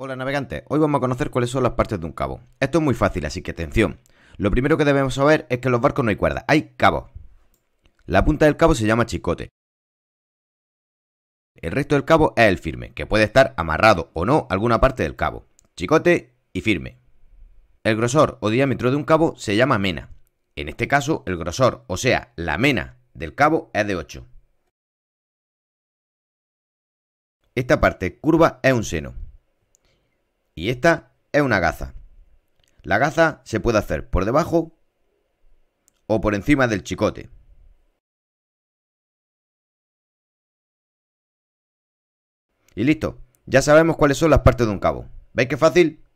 Hola navegantes, hoy vamos a conocer cuáles son las partes de un cabo. Esto es muy fácil, así que atención. Lo primero que debemos saber es que en los barcos no hay cuerda, hay cabo. La punta del cabo se llama chicote. El resto del cabo es el firme, que puede estar amarrado o no a alguna parte del cabo. Chicote y firme. El grosor o diámetro de un cabo se llama mena. En este caso, el grosor, o sea, la mena del cabo es de 8. Esta parte curva es un seno. Y esta es una gaza. La gaza se puede hacer por debajo o por encima del chicote. Y listo, ya sabemos cuáles son las partes de un cabo. ¿Veis qué fácil?